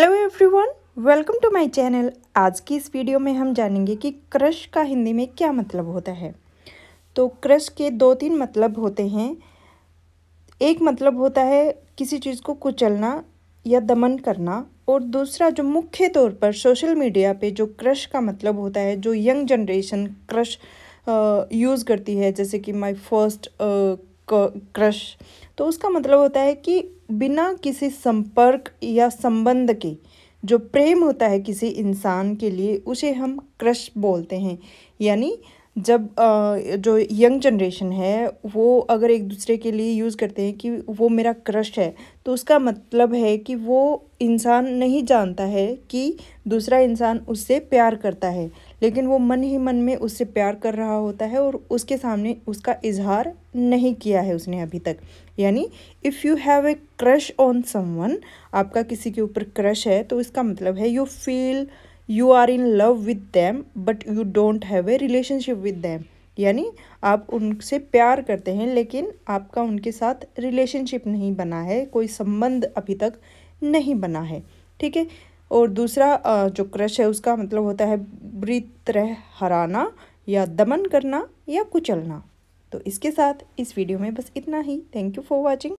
hello everyone welcome to my channel आज की इस वीडियो में हम जानेंगे कि क्रश का हिंदी में क्या मतलब होता है तो क्रश के दो तीन मतलब होते हैं एक मतलब होता है किसी चीज़ को कुचलना या दमन करना और दूसरा जो मुख्य तौर पर सोशल मीडिया पे जो क्रश का मतलब होता है जो यंग जनरेशन क्रश यूज़ करती है जैसे कि माई फर्स्ट क्रश तो उसका मतलब होता है कि बिना किसी संपर्क या संबंध के जो प्रेम होता है किसी इंसान के लिए उसे हम क्रश बोलते हैं यानी जब जो यंग जनरेशन है वो अगर एक दूसरे के लिए यूज़ करते हैं कि वो मेरा क्रश है तो उसका मतलब है कि वो इंसान नहीं जानता है कि दूसरा इंसान उससे प्यार करता है लेकिन वो मन ही मन में उससे प्यार कर रहा होता है और उसके सामने उसका इजहार नहीं किया है उसने अभी तक यानी if you have a crush on someone आपका किसी के ऊपर क्रश है तो इसका मतलब है you feel you are in love with them but you don't have a relationship with them यानी आप उनसे प्यार करते हैं लेकिन आपका उनके साथ रिलेशनशिप नहीं बना है कोई संबंध अभी तक नहीं बना है ठीक है और दूसरा जो क्रश है उसका मतलब होता है वृत्र हराना या दमन करना या कुचलना तो इसके साथ इस वीडियो में बस इतना ही थैंक यू फॉर वॉचिंग